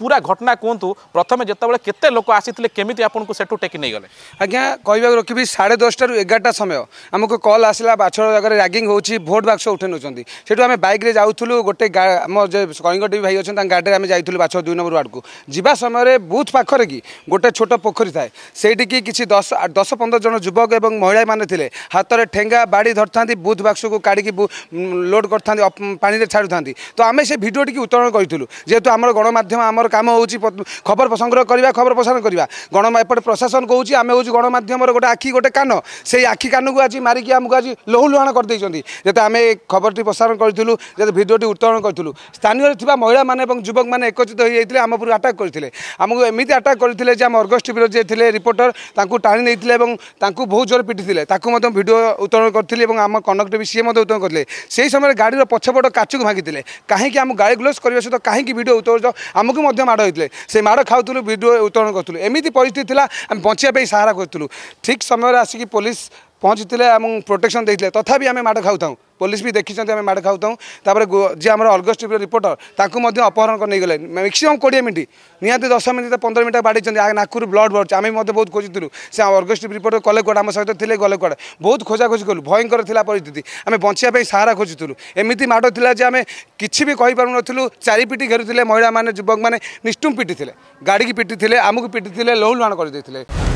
পুরা ঘটনা কুহতু প্রথমে যেতবে কেতে লোক আসিলে কেমিতি আপনার সেটু টেকি নিয়ে আজ্ঞা কহবা রকিবি সাড়ে দশটার এগারোটা সময় আমি কল আসলা বাছর জায়গায় র্যাগিং হচ্ছে ভোট বাক্স উঠে নেওয়া সেটু আমি বাইক্রে যাওলু গোটে আমার যে কলিঙ্গ টিভি ভাই অনেক তাঙ্ক গাড়ি আমি যাই বাছর দুই নম্বর ওয়ার্ডকু যা সময় বুথ পাখে কি গোটে ছোট পোখরী থাকে সেইটিকি কিছু দশ দশ পনেরো জন যুবক এবং মহিলা মানে লে হাতরে ঠেঙ্গা বাড়ি ধর থাকে বুথ বাক্সক কাড়ি লোড করে পাঁচ ছাড়ু থাকে তো আমি সে ভিডিওটি উত্তোলন করেছিল যেহেতু আমার গণমাধ্যম আমার কাম হচ্ছে খবর সংগ্রহ করা খবর প্রসারণ করা গণ এপটে প্রশাসন কৌছি আমি হচ্ছে গণমাধ্যমের গোটে আখি গোটে কান সেই আখি কানকু আজ মারিকি আমি আজ লোহলুহাণ করে দিয়েছেন যেতে আমি খবরটি প্রসারণ করেছিল যেতে ভিডিওটি উত্তোলন করেছিল স্থানীয় থাকা মহিলা মানে এবং যুবক মানে একত্রিত হয়ে যাই আমার উপরে আটাক করে আমি এমনি আটাক করে যে আমার অর্গস্ট বিরোধী যেতে রিপোর্টর তাঁর টাণি নিয়ে এবং তাঁর বহু জোর পিটিলে তাঁকে ভিডিও উত্তোলন করে এবং আমার কনক টিভি সি মধ্যে উত্তোলন করলে সেই সময় গাড়ির পছপট কাচুক ভাঙি কাহি আমি গাড়ি গ্লোজ করা সহ কাহি আমি ମଧ୍ୟ ମାଡ଼ ହୋଇଥିଲେ ସେ ମାଡ଼ ଖାଉଥିଲୁ ବିଡ଼ିଓ ଉତ୍ତୋଳନ କରୁଥିଲୁ ଏମିତି ପରିସ୍ଥିତି ଥିଲା ଆମେ ବଞ୍ଚିବା ପାଇଁ ସାହାରା କରୁଥିଲୁ ଠିକ୍ ସମୟରେ ଆସିକି ପୋଲିସ ପହଞ୍ଚିଥିଲେ ଏବଂ ପ୍ରୋଟେକ୍ସନ୍ ଦେଇଥିଲେ ତଥାପି ଆମେ ମାଡ଼ ଖାଉଥାଉ ପୋଲିସ ବି ଦେଖିଛନ୍ତି ଆମେ ମାଡ଼ ଖାଉଥାଉ ତାପରେ ଯିଏ ଆମର ଅର୍ଗସ ଟିଭିର ରିପୋର୍ଟର ତାଙ୍କୁ ମଧ୍ୟ ଅପହରଣ କରି ନେଇଗଲେ ମ୍ୟାକ୍ସିମମ୍ କୋଡ଼ିଏ ମିନିଟ୍ ନିହାତି ଦଶ ମିନିଟ୍ ପନ୍ଦର ମିନିଟ୍ ବାଡ଼େଇଛନ୍ତି ନାକରୁ ବ୍ଲଡ଼ ବଢ଼ୁଛି ଆମେ ମଧ୍ୟ ବହୁତ ଖୋଜିଥିଲୁ ସେ ଅର୍ଗସ ଟିଭି ରିପୋର୍ଟର କଲେ କୁଆଡ଼େ ଆମ ସହିତ ଥିଲେ ଗଲେ କୁଆଡ଼େ ବହୁତ ଖୋଜାଖୋଜି କଲୁ ଭୟଙ୍କର ଥିଲା ପରିସ୍ଥିତି ଆମେ ବଞ୍ଚିବା ପାଇଁ ସାହାରା ଖୋଜୁଥିଲୁ ଏମିତି ମାଡ଼ ଥିଲା ଯେ ଆମେ କିଛି ବି କହିପାରୁନଥିଲୁ ଚାରିପିଟି ଘେରୁଥିଲେ ମହିଳାମାନେ ଯୁବକମାନେ ନିଷ୍ଠୁମ୍ ପିଟିଥିଲେ ଗାଡ଼ିକି ପିଟିଥିଲେ ଆମକୁ ପିଟିଥିଲେ ଲହୁଲୁହାଣ କରିଦେଇଥିଲେ